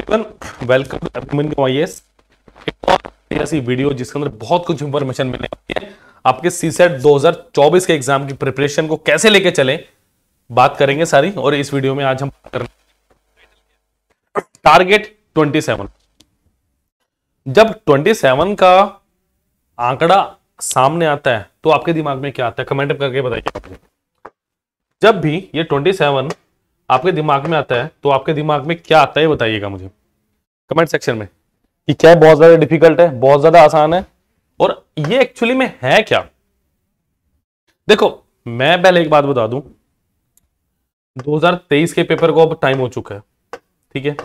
Everyone welcome Abhimanyu IAS एक और ऐसी वीडियो जिसके अंदर बहुत कुछ इंफॉर्मेशन मिलने वाली है आपके सी सेट 2024 के एग्जाम की प्रिपरेशन को कैसे लेके चले बात करेंगे सारी और इस वीडियो में आज हम टारगेट 27 जब 27 का आंकड़ा सामने आता है तो आपके दिमाग में क्या आता है कमेंट करके बताइए जब भी ये 27 आपके दिमाग में आता है तो आपके दिमाग में क्या आता है बताइएगा मुझे कमेंट सेक्शन में कि क्या बहुत ज्यादा डिफिकल्ट है बहुत ज्यादा आसान है और ये एक्चुअली में है क्या देखो मैं पहले एक बात बता दूं 2023 के पेपर को अब टाइम हो चुका है ठीक है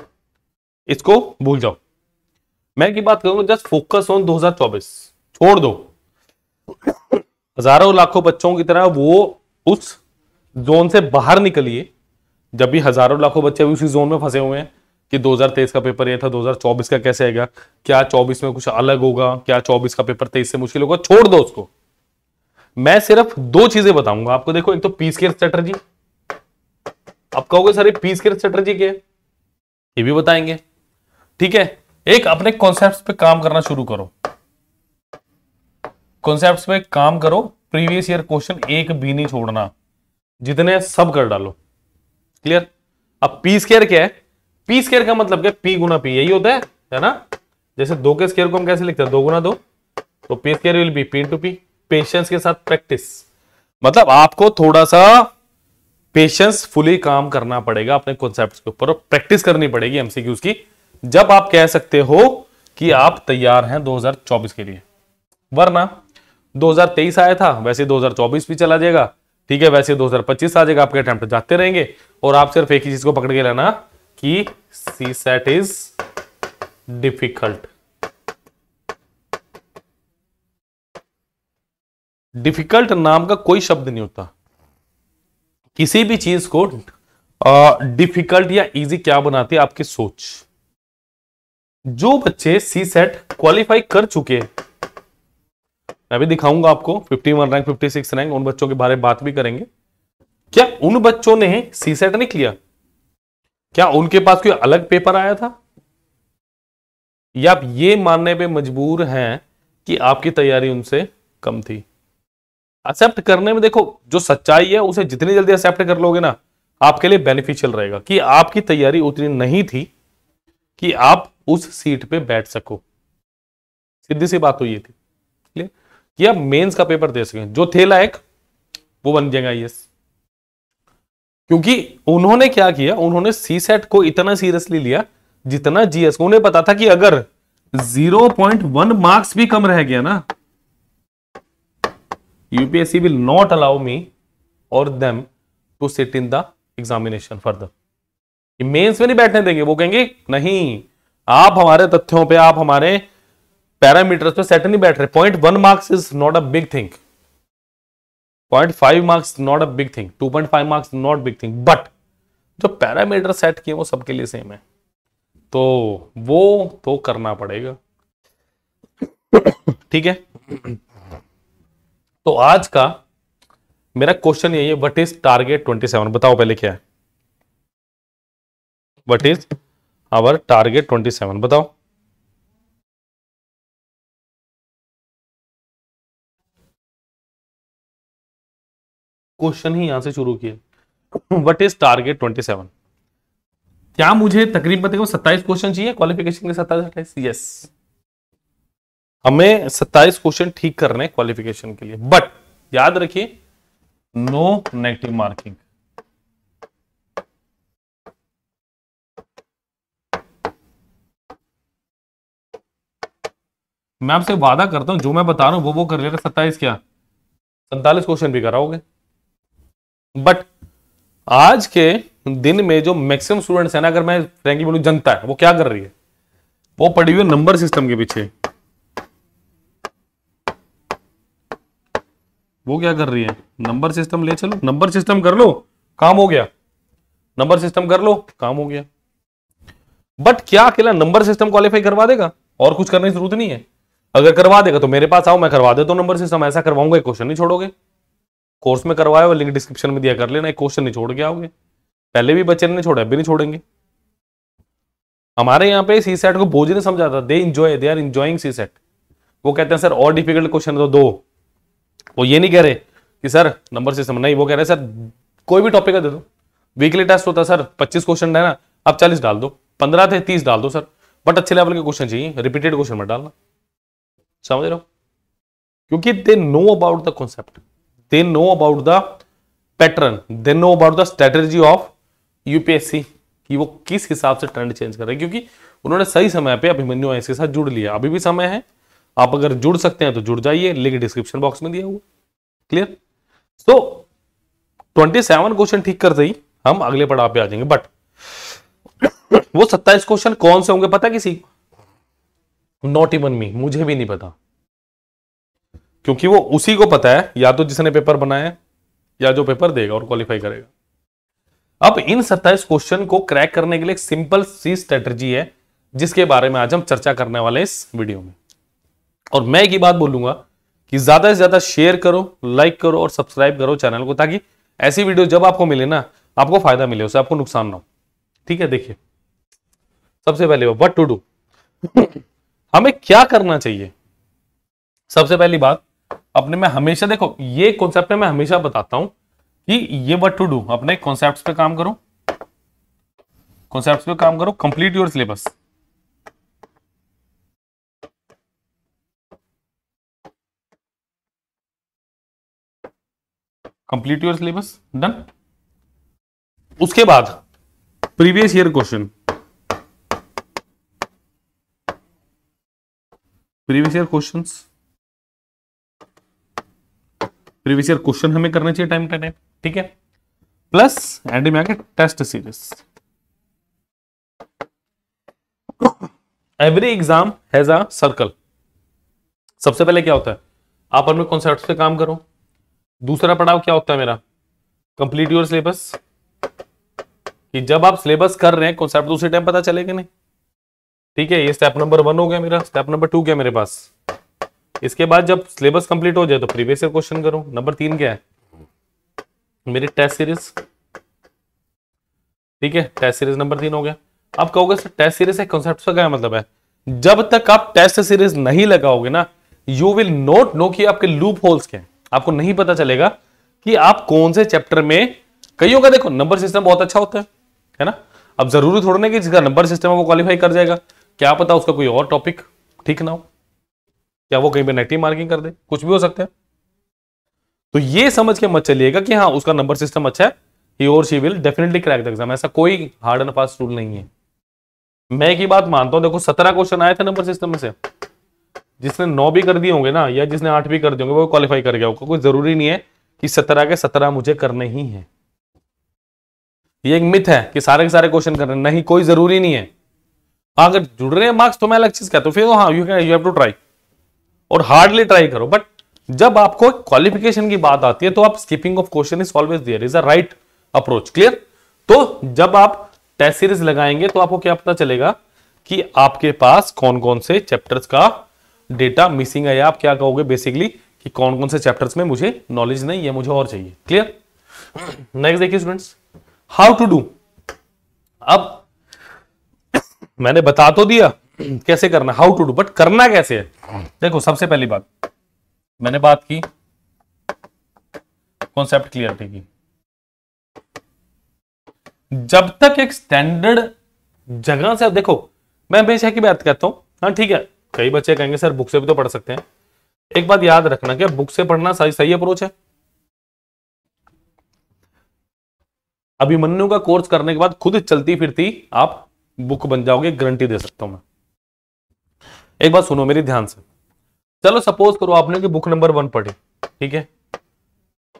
इसको भूल जाओ मैं की बात करूंगा जस्ट फोकस ऑन 2024 छोड़ दो हजारों लाखों बच्चों की तरह वो उस जोन से बाहर निकलिए जब भी हजारों लाखों बच्चे अभी उसी जोन में फंसे हुए हैं कि 2023 का पेपर ये था 2024 का कैसे आएगा क्या 24 में कुछ अलग होगा क्या 24 का पेपर तेईस से मुश्किल होगा छोड़ दो उसको मैं सिर्फ दो चीजें बताऊंगा आपको देखो एक तो पीस केयर चैटर्जी आप कहोगे सर पीस केयर चैटर्जी के ये भी बताएंगे ठीक है एक अपने कॉन्सेप्ट पे काम करना शुरू करो कॉन्सेप्ट पे काम करो प्रीवियस ईयर क्वेश्चन एक भी नहीं छोड़ना जितने सब कर डालो क्लियर अब पी स्केयर क्या है पी स्केयर का मतलब क्या पी गुना पी यही होता है है ना जैसे दो के स्केयर को हम कैसे लिखते हैं दो गुना दो तो p square will be p to p patience के साथ प्रैक्टिस मतलब आपको थोड़ा सा पेशेंस फुली काम करना पड़ेगा अपने कॉन्सेप्ट के ऊपर प्रैक्टिस करनी पड़ेगी एमसीक्यूज की जब आप कह सकते हो कि आप तैयार हैं 2024 के लिए वरना 2023 आया था वैसे 2024 भी चला जाएगा ठीक है वैसे 2025 आ जाएगा आपके अटैम्प्ट जाते रहेंगे और आप सिर्फ एक ही चीज को पकड़ के लेना कि CSAT is difficult difficult नाम का कोई शब्द नहीं होता किसी भी चीज को डिफिकल्ट या इजी क्या बनाती है आपकी सोच जो बच्चे सी सेट क्वालिफाई कर चुके हैं मैं भी दिखाऊंगा आपको 51 रैंक 56 रैंक उन बच्चों के बारे में बात भी करेंगे क्या उन बच्चों ने सी सेट नहीं किया क्या उनके पास कोई अलग पेपर आया था या आप ये मानने पे मजबूर हैं कि आपकी तैयारी उनसे कम थी एक्सेप्ट करने में देखो जो सच्चाई है उसे जितनी जल्दी एक्सेप्ट कर लोगे ना आपके लिए बेनिफिशियल रहेगा कि आपकी तैयारी उतनी नहीं थी कि आप उस सीट पे बैठ सको सीधी सी बात तो ये थी क्लियर कि आप मेंस का पेपर दे सकें जो थे लायक वो बन जाएगा आई क्योंकि उन्होंने क्या किया उन्होंने सी सेट को इतना सीरियसली लिया जितना जीएस को उन्हें पता था कि अगर 0.1 मार्क्स भी कम रह गया ना UPSC will not allow me और them to sit in the examination further mains में नहीं बैठने देंगे वो कहेंगे नहीं आप हमारे तथ्यों पे आप हमारे पैरामीटर्स पे सेट नहीं बैठ रहे point one marks is not a big thing point five marks not a big thing two point five marks not big thing but जो पैरामीटर सेट किए वो सबके लिए सेम है तो वो तो करना पड़ेगा ठीक है तो आज का मेरा क्वेश्चन यही है व्हाट इज टारगेट 27 बताओ पहले क्या है व्हाट इज आवर टारगेट 27 बताओ क्वेश्चन ही यहां से शुरू किया what is target twenty seven क्या मुझे तकरीबन तकरीबन सत्ताईस क्वेश्चन चाहिए क्वालिफिकेशन के सत्ताईस अट्ठाईस यस हमें सत्ताईस क्वेश्चन ठीक करने क्वालिफिकेशन के लिए बट याद रखिए नो नेगेटिव मार्किंग मैं आपसे वादा करता हूं जो मैं बता रहा हूं वो वो कर लेगा सत्ताईस क्या सैतालीस क्वेश्चन भी कराओगे बट आज के दिन में जो मैक्सिमम स्टूडेंट्स है ना अगर मैं फ्रेंकली बोलूं जनता है वो क्या कर रही है वो पड़ी हुई नंबर सिस्टम के पीछे वो क्या कर रही है नंबर सिस्टम ले चलो नंबर सिस्टम कर लो काम हो गया नंबर सिस्टम कर लो काम हो गया बट क्या अकेला नंबर सिस्टम क्वालिफाई करवा देगा और कुछ करने की जरूरत नहीं है अगर करवा देगा तो मेरे पास आओ मैं करवा देता तो हूं नंबर सिस्टम ऐसा करवाऊंगा क्वेश्चन नहीं छोड़ोगे कोर्स में करवाया हुआ लिंक डिस्क्रिप्शन में दिया कर लेना एक क्वेश्चन नहीं छोड़ के आओगे पहले भी बच्चे ने छोड़ा अभी नहीं छोड़ेंगे हमारे यहाँ पे सी सेट को बोझ नहीं समझा था they enjoy they are enjoying CSAT वो कहते हैं सर और डिफिकल्ट क्वेश्चन तो दो वो ये नहीं कह रहे कि सर नंबर सिस्टम नहीं वो कह रहे सर कोई भी टॉपिक का दे दो वीकली टेस्ट होता सर पच्चीस क्वेश्चन है ना अब चालीस डाल दो पंद्रह थे तीस डाल दो सर बट अच्छे लेवल के क्वेश्चन चाहिए रिपीटेड क्वेश्चन मत डालना समझ रहे हो क्योंकि they know about the concept they know about the pattern they know about the strategy of UPSC कि वो किस हिसाब से ट्रेंड चेंज कर रहे हैं क्योंकि उन्होंने सही समय पे अभिमन्यु आइस के साथ जुड़ लिया अभी भी समय है आप अगर जुड़ सकते हैं तो जुड़ जाइए लिंक डिस्क्रिप्शन बॉक्स में दिया हुआ clear so twenty seven question ठीक करते ही हम अगले पड़ाव पे आ जाएंगे बट वो सत्ताईस क्वेश्चन कौन से होंगे पता किसी नॉट इवन मी मुझे भी नहीं पता क्योंकि वो उसी को पता है या तो जिसने पेपर बनाया या जो पेपर देगा और क्वालिफाई करेगा अब इन सत्ताईस क्वेश्चन को क्रैक करने के लिए एक सिंपल सी स्ट्रेटर्जी है जिसके बारे में आज हम चर्चा करने वाले इस वीडियो में और मैं एक ही बात बोलूंगा कि ज्यादा से ज्यादा शेयर करो लाइक करो और सब्सक्राइब करो चैनल को ताकि ऐसी वीडियो जब आपको मिले ना आपको फायदा मिले उसे आपको नुकसान ना हो ठीक है देखिए सबसे पहले वट टू डू हमें क्या करना चाहिए सबसे पहली बात अपने में हमेशा देखो ये कॉन्सेप्ट मैं हमेशा बताता हूं कि ये वट टू डू अपने कॉन्सेप्ट पे काम करो कॉन्सेप्ट पे काम करो complete your syllabus complete your syllabus done उसके बाद previous year question previous year questions previous year question हमें करना चाहिए टाइम टू टाइम ठीक है प्लस एंड में आगे test series every exam has a circle सबसे पहले क्या होता है आप अपने कॉन्सेप्ट पे काम करो दूसरा पड़ाव क्या होता है मेरा कंप्लीट योर सिलेबस कि जब आप सिलेबस कर रहे हैं कॉन्सेप्ट दूसरे टाइम पता चलेगा नहीं ठीक है ये स्टेप नंबर वन हो गया मेरा स्टेप नंबर टू क्या मेरे पास इसके बाद जब सिलेबस कंप्लीट हो जाए तो प्रीवियस ईयर क्वेश्चन करो नंबर तीन क्या है मेरी टेस्ट सीरीज ठीक है टेस्ट सीरीज नंबर तीन हो गया आप कहोगे सर टेस्ट सीरीज एक कॉन्सेप्ट का क्या मतलब है जब तक आप टेस्ट सीरीज नहीं लगाओगे ना यू विल नोट नो कि आपके लूप होल्स क्या आपको नहीं पता चलेगा कि आप कौन से चैप्टर में कईयों का देखो नंबर सिस्टम बहुत अच्छा होता है है ना अब जरूरी थोड़ा ना कि जिसका नंबर सिस्टम है वो क्वालिफाई कर जाएगा क्या पता उसका कोई और टॉपिक ठीक ना हो या वो कहीं पर नेगेटिव मार्किंग कर दे कुछ भी हो सकता है तो ये समझ के मत चलिएगा कि हाँ उसका नंबर सिस्टम अच्छा है ही और she will definitely crack the exam ऐसा कोई हार्ड एंड फास्ट रूल नहीं है मैं की बात मानता हूं देखो सत्रह क्वेश्चन आए थे नंबर सिस्टम में से जिसने नौ भी कर दिए होंगे ना या जिसने आठ भी कर दिए होंगे वो क्वालिफाई कर गया होगा कोई जरूरी नहीं है कि सत्रह के सत्रह मुझे करने ही है ये एक मिथ है कि सारे के सारे क्वेश्चन करने नहीं कोई जरूरी नहीं है अगर जुड़ रहे हैं मार्क्स तो मैं अलग चीज कहता हूँ फिर तो हाँ you can you have to try और हार्डली ट्राई करो बट जब आपको क्वालिफिकेशन की बात आती है तो आप skipping of question is always there is a right approach clear तो जब आप टेस्ट सीरीज लगाएंगे तो आपको क्या पता चलेगा कि आपके पास कौन कौन से चैप्टर्स का डेटा मिसिंग है आप क्या कहोगे बेसिकली कि कौन कौन से चैप्टर्स में मुझे नॉलेज नहीं है मुझे और चाहिए क्लियर नेक्स्ट देखिए स्टूडेंट्स हाउ टू डू अब मैंने बता तो दिया कैसे करना हाउ टू डू बट करना कैसे है हाँ। देखो सबसे पहली बात मैंने बात की कॉन्सेप्ट क्लियर क्लियरिटी की जब तक एक स्टैंडर्ड जगह से देखो मैं हमेशा की बात कहता हूं हाँ ठीक है कई बच्चे कहेंगे सर बुक से भी तो पढ़ सकते हैं एक बात याद रखना कि बुक से पढ़ना सही सही अप्रोच है अभिमन्यु का कोर्स करने के बाद खुद चलती फिरती आप बुक बन जाओगे गारंटी दे सकता हूं मैं एक बात सुनो मेरी ध्यान से चलो सपोज करो आपने की बुक नंबर वन पढ़ी ठीक है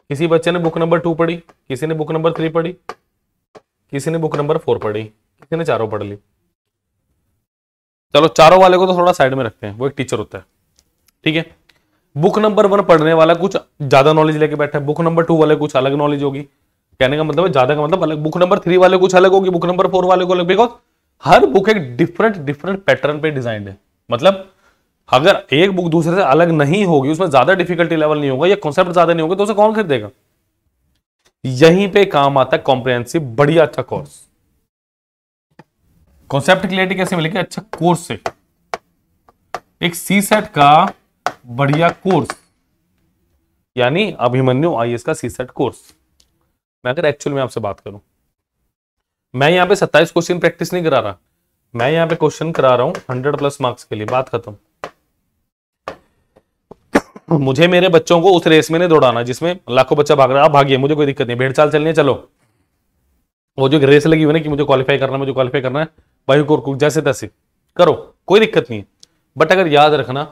किसी बच्चे ने बुक नंबर टू पढ़ी किसी ने बुक नंबर थ्री पढ़ी किसी ने बुक नंबर फोर पढ़ी किसी ने चारों पढ़ ली चलो चारों वाले को तो थोड़ा साइड में रखते हैं वो एक टीचर होता है ठीक है बुक नंबर वन पढ़ने वाला कुछ ज्यादा नॉलेज लेके बैठा है बुक नंबर टू वाले कुछ अलग नॉलेज होगी कहने का मतलब ज्यादा का मतलब अलग बुक नंबर थ्री वाले कुछ अलग होगी बुक नंबर फोर वाले को अलग बिकॉज हर बुक एक डिफरेंट डिफरेंट पैटर्न पे डिजाइन है मतलब अगर एक बुक दूसरे से अलग नहीं होगी उसमें ज्यादा डिफिकल्टी लेवल नहीं होगा या कॉन्सेप्ट ज्यादा नहीं होगा तो उसे कौन खरीदेगा यहीं पे काम आता है कॉम्प्रिहेंसिव बढ़िया अच्छा कोर्स कॉन्सेप्ट क्लियरिटी कैसे मिलेगी अच्छा कोर्स से एक सी सेट का बढ़िया कोर्स यानी अभिमन्यु आई का सी सेट कोर्स मैं अगर एक्चुअल में आपसे बात करूं मैं यहां पे 27 क्वेश्चन प्रैक्टिस नहीं करा रहा मैं यहाँ पे क्वेश्चन करा रहा हूँ हंड्रेड प्लस मार्क्स के लिए बात खत्म मुझे मेरे बच्चों को उस रेस में नहीं दौड़ाना जिसमें लाखों बच्चा भाग रहा है आप भागिए मुझे कोई दिक्कत नहीं भेड़ चाल चलनी है चलो वो जो रेस लगी हुई ना कि मुझे क्वालिफाई करना मुझे क्वालिफाई करना है भाई को जैसे तैसे करो कोई दिक्कत नहीं है बट अगर याद रखना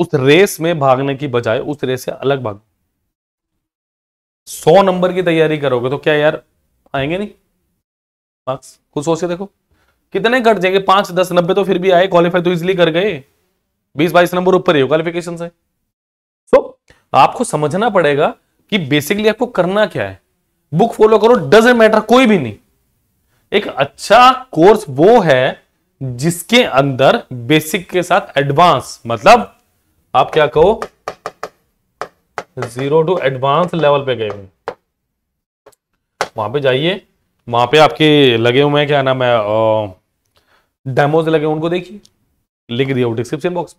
उस रेस में भागने की बजाय उस रेस से अलग भागो सौ नंबर की तैयारी करोगे तो क्या यार आएंगे नहीं मार्क्स खुद सोचिए देखो कितने कट जाएंगे पांच दस नब्बे तो फिर भी आए क्वालिफाई तो इजिली कर गए बीस बाईस नंबर ऊपर ही हो क्वालिफिकेशन से सो so, आपको समझना पड़ेगा कि बेसिकली आपको करना क्या है बुक फॉलो करो डजेंट मैटर कोई भी नहीं एक अच्छा कोर्स वो है जिसके अंदर बेसिक के साथ एडवांस मतलब आप क्या कहो जीरो टू एडवांस लेवल पे गए हुए वहां पे जाइए वहां पे आपके लगे हुए हैं क्या नाम है डेमोज लगे उनको देखिए लिख दिया description box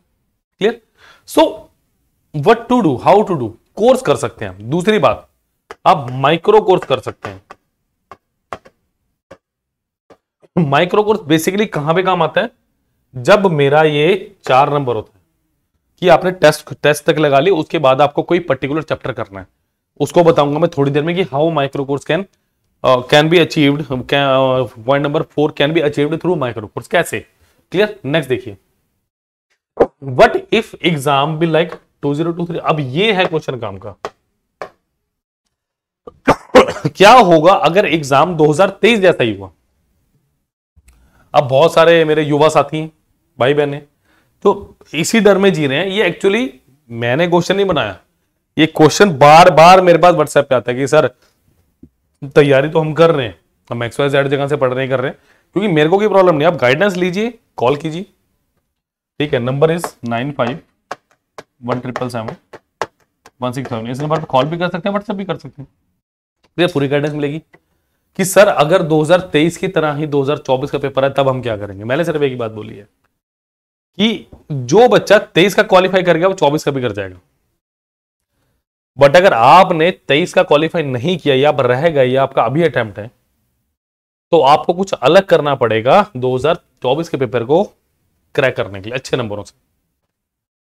clear so what to do how to do course कर सकते हैं दूसरी बात आप माइक्रो कोर्स कर सकते हैं माइक्रो कोर्स बेसिकली कहां पे काम आता है जब मेरा ये चार नंबर होता है कि आपने टेस्ट टेस्ट तक लगा ली उसके बाद आपको कोई पर्टिकुलर चैप्टर करना है उसको बताऊंगा मैं थोड़ी देर में कि how micro course can can be achieved point number four can be achieved through micro course कैसे क्लियर नेक्स्ट देखिए what if exam be like two zero two three अब ये है क्वेश्चन काम का क्या होगा अगर एग्जाम 2023 जैसा ही हुआ अब बहुत सारे मेरे युवा साथी हैं भाई बहने तो इसी डर में जी रहे हैं ये एक्चुअली मैंने क्वेश्चन नहीं बनाया ये क्वेश्चन बार बार मेरे पास व्हाट्सएप पे आता है कि सर तैयारी तो हम कर रहे हैं हम एक्सवाइज एड जगह से पढ़ रहे कर रहे हैं क्योंकि मेरे को कोई प्रॉब्लम नहीं आप गाइडेंस लीजिए कॉल कीजिए ठीक है number is nine five one triple seven one six seven इस नंबर पर कॉल भी कर सकते हैं व्हाट्सएप भी कर सकते हैं भैया पूरी गाइडेंस मिलेगी कि सर अगर 2023 की तरह ही 2024 का पेपर है तब हम क्या करेंगे मैंने सिर्फ एक ही बात बोली है कि जो बच्चा 23 का क्वालिफाई कर गया वो 24 का भी कर जाएगा बट अगर आपने तेईस का क्वालिफाई नहीं किया या आप रह गए या आपका अभी अटेम्प्ट है तो आपको कुछ अलग करना पड़ेगा 2024 के पेपर को क्रैक करने के लिए अच्छे नंबरों से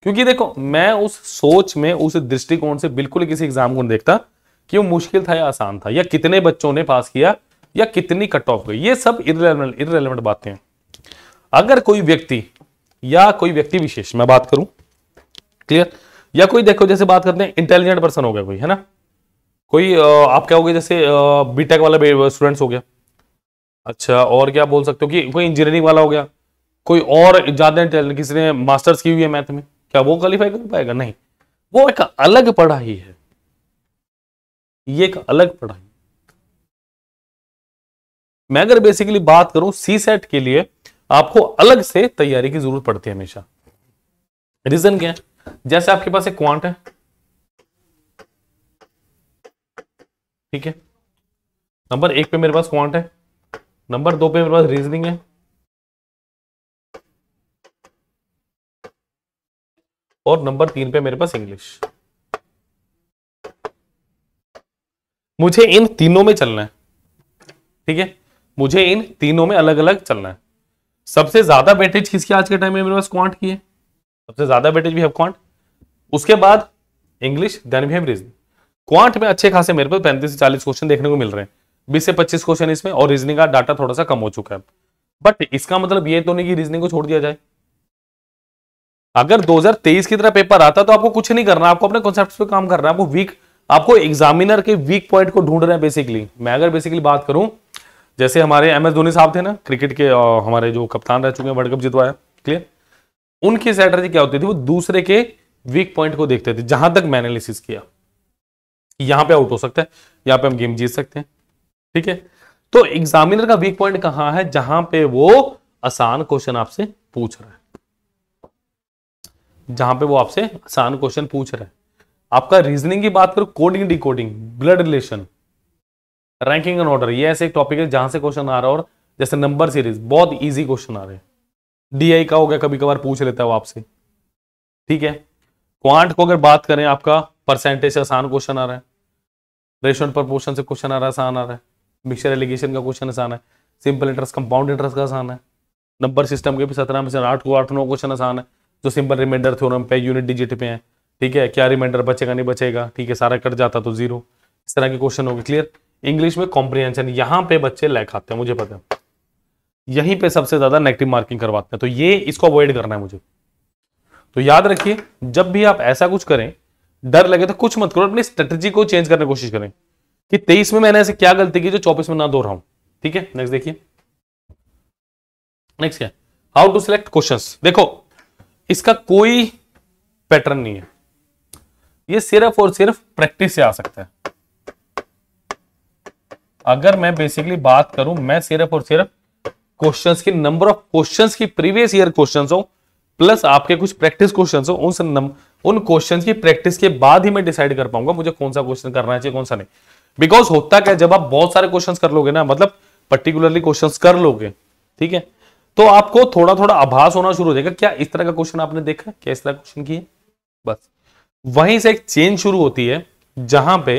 क्योंकि देखो मैं उस सोच में उस दृष्टिकोण से बिल्कुल किसी एग्जाम को नहीं देखता कि वो मुश्किल था या आसान था या कितने बच्चों ने पास किया या कितनी कट ऑफ गई ये सब इरेलीवेंट इरेलीवेंट बातें हैं अगर कोई व्यक्ति या कोई व्यक्ति विशेष मैं बात करूं क्लियर या कोई देखो जैसे बात करते हैं इंटेलिजेंट पर्सन हो गया कोई है ना कोई आप क्या हो गया जैसे बीटेक वाला स्टूडेंट्स हो गया अच्छा और क्या बोल सकते हो कि कोई इंजीनियरिंग वाला हो गया कोई और ज्यादा इंटेलिजेंट किसी ने मास्टर्स की हुई है मैथ में क्या वो क्वालिफाई कर पाएगा नहीं वो एक अलग पढ़ाई है ये एक अलग पढ़ाई मैं अगर बेसिकली बात करूं सी सेट के लिए आपको अलग से तैयारी की जरूरत पड़ती है हमेशा रीजन क्या है जैसे आपके पास एक क्वांट है ठीक है नंबर एक पे मेरे पास क्वांट है नंबर दो पे मेरे पास रीजनिंग है और नंबर तीन पे मेरे पास इंग्लिश मुझे इन तीनों में चलना है ठीक है मुझे इन तीनों में अलग अलग चलना है सबसे ज्यादा बैठे किसकी आज के टाइम में मेरे पास क्वांट की है सबसे ज्यादा वेटेज भी हैव क्वांट उसके बाद इंग्लिश देन भी हैव रीजनिंग क्वांट में अच्छे खासे मेरे पास पैंतीस से चालीस क्वेश्चन देखने को मिल रहे हैं बीस से पच्चीस क्वेश्चन इसमें और रीजनिंग का डाटा थोड़ा सा कम हो चुका है बट इसका मतलब ये तो नहीं कि रीजनिंग को छोड़ दिया जाए अगर 2023 की तरह पेपर आता तो आपको कुछ नहीं करना आपको अपने कॉन्सेप्ट पे काम करना है आपको वीक आपको एग्जामिनर के वीक पॉइंट को ढूंढ रहे हैं बेसिकली मैं अगर बेसिकली बात करूं जैसे हमारे एम एस धोनी साहब थे ना क्रिकेट के हमारे जो कप्तान रह चुके हैं वर्ल्ड कप जितवाया क्लियर उनकी स्ट्रेटर्जी क्या होती थी वो दूसरे के वीक पॉइंट को देखते थे जहां तक मैं एनालिसिस किया यहां पे आउट हो सकता है यहां पे हम गेम जीत सकते हैं ठीक है तो एग्जामिनर का वीक पॉइंट कहां है जहां पे वो आसान क्वेश्चन आपसे पूछ रहा है जहां पे वो आपसे आसान क्वेश्चन पूछ रहा है आपका रीजनिंग की बात करो coding decoding blood relation ranking and order ये ऐसे एक टॉपिक है जहां से क्वेश्चन आ रहा है और जैसे नंबर सीरीज बहुत ईजी क्वेश्चन आ रहे हैं डीआई का हो गया कभी कभार पूछ लेता है वो आपसे ठीक है क्वांट को अगर बात करें आपका परसेंटेज आसान क्वेश्चन आ रहा है रेशन प्रपोर्शन से क्वेश्चन आ रहा है आसान आ रहा है मिक्सर एलिगेशन का क्वेश्चन आसान है सिंपल इंटरेस्ट कंपाउंड इंटरेस्ट का आसान है नंबर सिस्टम के भी सत्रह में से आठ को आठ नौ क्वेश्चन आसान है जो सिंपल रिमाइंडर थे पे यूनिट डिजिट पे है ठीक है क्या रिमाइंडर बचेगा नहीं बचेगा ठीक है सारा कट जाता तो जीरो इस तरह के क्वेश्चन हो गए क्लियर इंग्लिश में कॉम्प्रीहेंशन यहाँ पे बच्चे लैक आते हैं मुझे पता है यहीं पे सबसे ज्यादा नेगेटिव मार्किंग करवाते हैं तो ये इसको अवॉइड करना है मुझे तो याद रखिए जब भी आप ऐसा कुछ करें डर लगे तो कुछ मत करो अपनी स्ट्रेटेजी को चेंज करने की कोशिश करें कि तेईस में मैंने ऐसे क्या गलती की जो चौबीस में ना दो रहा हूं ठीक है नेक्स्ट देखिए नेक्स्ट क्या हाउ टू सिलेक्ट क्वेश्चन देखो इसका कोई पैटर्न नहीं है ये सिर्फ और सिर्फ प्रैक्टिस से आ सकता है अगर मैं बेसिकली बात करूं मैं सिर्फ और सिर्फ क्वेश्चंस की नंबर ऑफ क्वेश्चंस की प्रीवियस ईयर क्वेश्चंस हो प्लस आपके कुछ प्रैक्टिस क्वेश्चंस हो उन नम, उन क्वेश्चंस की प्रैक्टिस के बाद ही मैं डिसाइड कर पाऊंगा मुझे कौन सा क्वेश्चन करना चाहिए कौन सा नहीं बिकॉज होता क्या जब आप बहुत सारे क्वेश्चन कर लोगे ना मतलब पर्टिकुलरली क्वेश्चन कर लोगे ठीक है तो आपको थोड़ा थोड़ा आभास होना शुरू हो जाएगा क्या इस तरह का क्वेश्चन आपने देखा क्या इस तरह क्वेश्चन किया बस वहीं से एक चेंज शुरू होती है जहां पे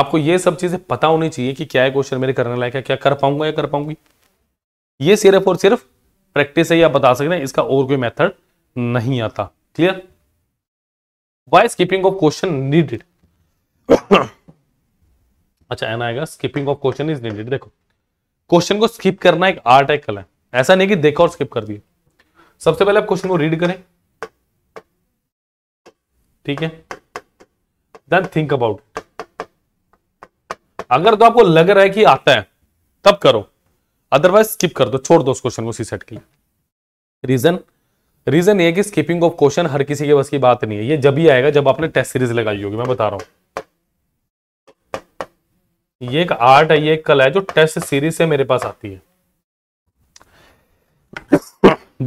आपको ये सब चीजें पता होनी चाहिए कि क्या है क्वेश्चन मेरे करने लायक है क्या कर पाऊंगा या कर पाऊंगी ये सिर्फ और सिर्फ प्रैक्टिस है या बता सकते हैं इसका और कोई मेथड नहीं आता clear why skipping of question needed अच्छा एन आएगा skipping of question is needed देखो क्वेश्चन को स्किप करना एक आर्ट है कल है ऐसा नहीं कि देखो और स्किप कर दिए सबसे पहले आप क्वेश्चन को रीड करें ठीक है देन थिंक अबाउट अगर तो आपको लग रहा है कि आता है तब करो अदरवाइज स्किप कर दो छोड़ दो उस क्वेश्चन को सी सेट के लिए रीजन रीजन ये कि स्किपिंग ऑफ क्वेश्चन हर किसी के बस की बात नहीं है ये जब ही आएगा जब आपने टेस्ट सीरीज लगाई होगी मैं बता रहा हूं ये एक आर्ट है ये एक कला है जो टेस्ट सीरीज से मेरे पास आती है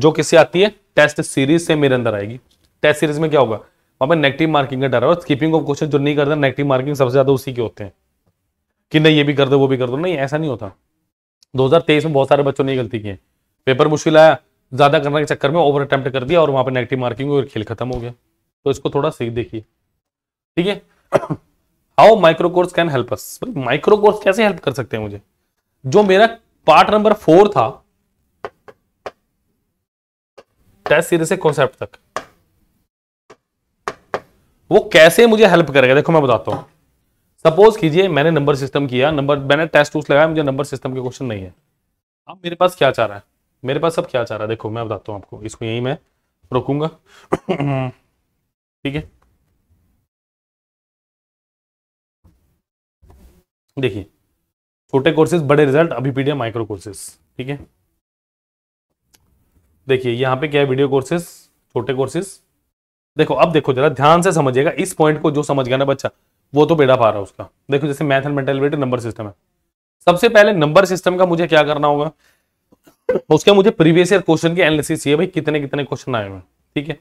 जो किससे आती है टेस्ट सीरीज से मेरे अंदर आएगी टेस्ट सीरीज में क्या होगा वहां पर नेगेटिव मार्किंग का डर है और स्किपिंग ऑफ क्वेश्चन जो नहीं करता नेगेटिव मार्किंग सबसे ज्यादा उसी के होते हैं कि नहीं ये भी कर दो वो भी कर दो नहीं ऐसा नहीं होता 2023 में बहुत सारे बच्चों ने गलती की है पेपर मुश्किल आया ज़्यादा करने के चक्कर में ओवर अटैम्प्ट कर दिया और वहां पर नेगेटिव मार्किंग हुई और खेल खत्म हो गया तो इसको थोड़ा सीख देखिए ठीक है how micro course can help us micro course कैसे हेल्प कर सकते हैं मुझे जो मेरा पार्ट नंबर फोर था टेस्ट सीरीज से कॉन्सेप्ट तक वो कैसे मुझे हेल्प करेगा देखो मैं बताता हूँ सपोज कीजिए मैंने नंबर सिस्टम किया नंबर मैंने टेस्ट टूस लगाया मुझे नंबर सिस्टम के क्वेश्चन नहीं है अब हाँ, मेरे पास क्या चाह रहा है मेरे पास अब क्या चाह रहा है देखो मैं बताता हूँ आपको इसको यही मैं रोकूंगा ठीक है देखिए छोटे कोर्सेज बड़े रिजल्ट अभी पीडिया माइक्रो कोर्सेज ठीक है देखिए यहाँ पे क्या है वीडियो कोर्सेज छोटे कोर्सेज देखो अब देखो जरा ध्यान से समझिएगा इस पॉइंट को जो समझ गया ना बच्चा वो तो बेड़ा पा रहा है उसका देखो जैसे math and mental number system है सबसे पहले नंबर सिस्टम का मुझे क्या करना होगा उसके मुझे प्रीवियस ईयर क्वेश्चन की एनालिसिस चाहिए भाई कितने कितने क्वेश्चन आए हुए ठीक है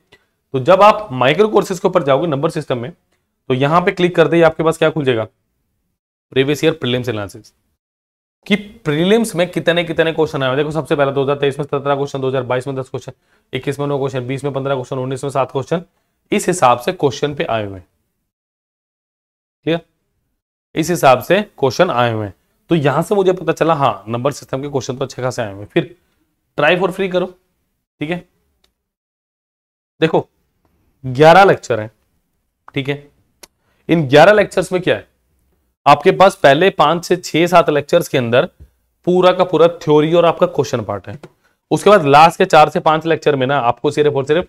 तो जब आप माइक्रो कोर्सेज के ऊपर जाओगे नंबर सिस्टम में तो यहाँ पे क्लिक करते ही आपके पास क्या खुल जाएगा प्रीवियस ईयर प्रीलिम्स एनालिसिस कि प्रीलिम्स में कितने कितने क्वेश्चन आए हुए देखो सबसे पहले तेईस में सत्रह क्वेश्चन बाईस में दस क्वेश्चन इक्कीस में नौ क्वेश्चन बीस में पंद्रह क्वेश्चन उन्नीस में सात क्वेश्चन इस हिसाब से क्वेश्चन पे आए हुए हैं क्लियर इस हिसाब से क्वेश्चन आए हुए हैं तो यहां से मुझे पता चला हाँ नंबर सिस्टम के क्वेश्चन तो अच्छे खासे आए हुए फिर ट्राई फॉर फ्री करो ठीक है देखो ग्यारह लेक्चर हैं ठीक है इन ग्यारह लेक्चर्स में क्या है आपके पास पहले पांच से छह सात लेक्चर्स के अंदर पूरा का पूरा थ्योरी और आपका क्वेश्चन पार्ट है उसके बाद लास्ट के चार से पांच लेक्चर में ना आपको सिर्फ और सिर्फ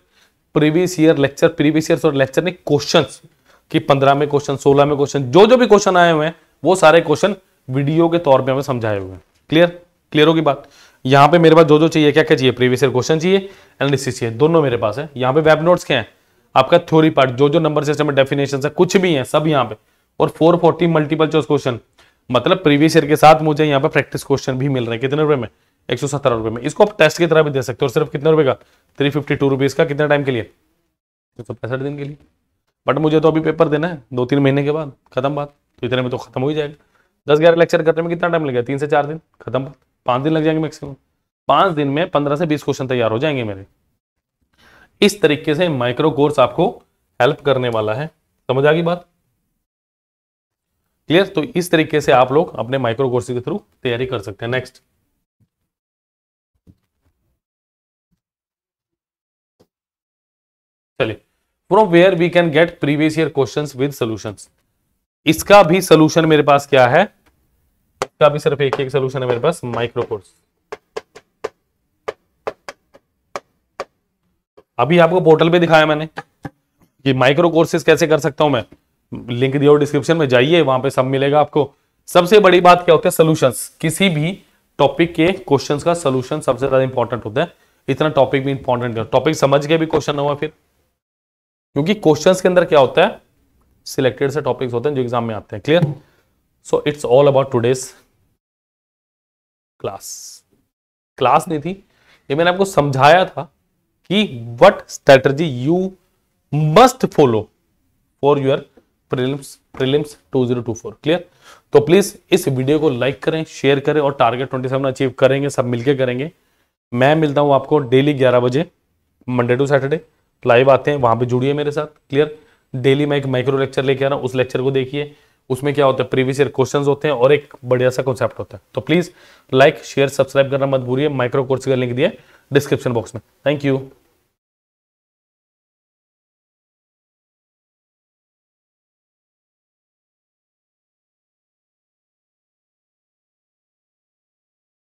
previous year lecture previous year और लेक्चर ने क्वेश्चंस कि पंद्रह में क्वेश्चन सोलह में क्वेश्चन जो जो भी क्वेश्चन आए हुए हैं वो सारे क्वेश्चन वीडियो के तौर पे हमें समझाए हुए हैं क्लियर क्लियर होगी बात यहाँ पे मेरे पास जो जो चाहिए क्या क्या चाहिए प्रीवियस ईयर क्वेश्चन चाहिए एनालिसिस चाहिए दोनों मेरे पास है यहाँ पे वेब नोट्स क्या है आपका थ्योरी पार्ट जो जो नंबर सिस्टम डेफिनेशन है कुछ भी है सब यहाँ पे और four forty multiple choice question मतलब प्रीवियस ईयर के साथ मुझे यहाँ पे प्रैक्टिस क्वेश्चन भी मिल रहे हैं कितने रुपए में एक सौ सत्रह रुपए में इसको आप टेस्ट की तरह भी दे सकते हो सिर्फ कितने रुपए का थ्री फिफ्टी टू रुपीज का कितने टाइम के लिए एक सौ पैंसठ दिन के लिए बट मुझे तो अभी पेपर देना है दो तीन महीने के बाद खत्म बात तो इतने में तो खत्म हो ही जाएगा दस ग्यारह लेक्चर करने में कितना टाइम लगेगा तीन से चार दिन खत्म बात पाँच दिन लग जाएंगे मैक्सिमम पाँच दिन में पंद्रह से बीस क्वेश्चन तैयार हो जाएंगे मेरे इस तरीके से माइक्रो कोर्स आपको हेल्प करने वाला है समझ आ गई बात क्लियर तो इस तरीके से आप लोग अपने माइक्रो कोर्स के थ्रू तैयारी कर सकते हैं नेक्स्ट चलिए from where we can get previous year question with solution इसका भी सोल्यूशन मेरे पास क्या है इसका भी सिर्फ एक एक सोल्यूशन है मेरे पास माइक्रोकोर्स अभी आपको पोर्टल पे दिखाया मैंने कि माइक्रो कोर्सेज कैसे कर सकता हूं मैं लिंक दिया हो डिस्क्रिप्शन में जाइए वहां पे सब मिलेगा आपको सबसे बड़ी बात क्या होता है सोल्यूशंस किसी भी टॉपिक के क्वेश्चंस का सोल्यूशन सबसे ज्यादा इंपॉर्टेंट होता है इतना टॉपिक भी इंपॉर्टेंट है टॉपिक समझ के भी क्वेश्चन हुआ फिर क्योंकि क्वेश्चन के अंदर क्या होता है सिलेक्टेड से टॉपिक्स होते हैं जो एग्जाम में आते हैं clear so it's all about today's class class नहीं थी ये मैंने आपको समझाया था कि what strategy you must follow for your prelims prelims 2024 clear तो प्लीज इस वीडियो को लाइक करें शेयर करें और टारगेट 27 अचीव करेंगे सब मिलके करेंगे मैं मिलता हूं आपको डेली 11 बजे मंडे टू सैटरडे लाइव आते हैं वहां पे जुड़िए मेरे साथ क्लियर डेली मैं एक माइक्रो लेक्चर लेके आ रहा हूँ उस लेक्चर को देखिए उसमें क्या होता है प्रीवियस ईयर क्वेश्चन होते हैं और एक बढ़िया सा कॉन्सेप्ट होता है तो प्लीज लाइक शेयर सब्सक्राइब करना मत भूलिए माइक्रो कोर्स का लिंक दिया डिस्क्रिप्शन बॉक्स में थैंक यू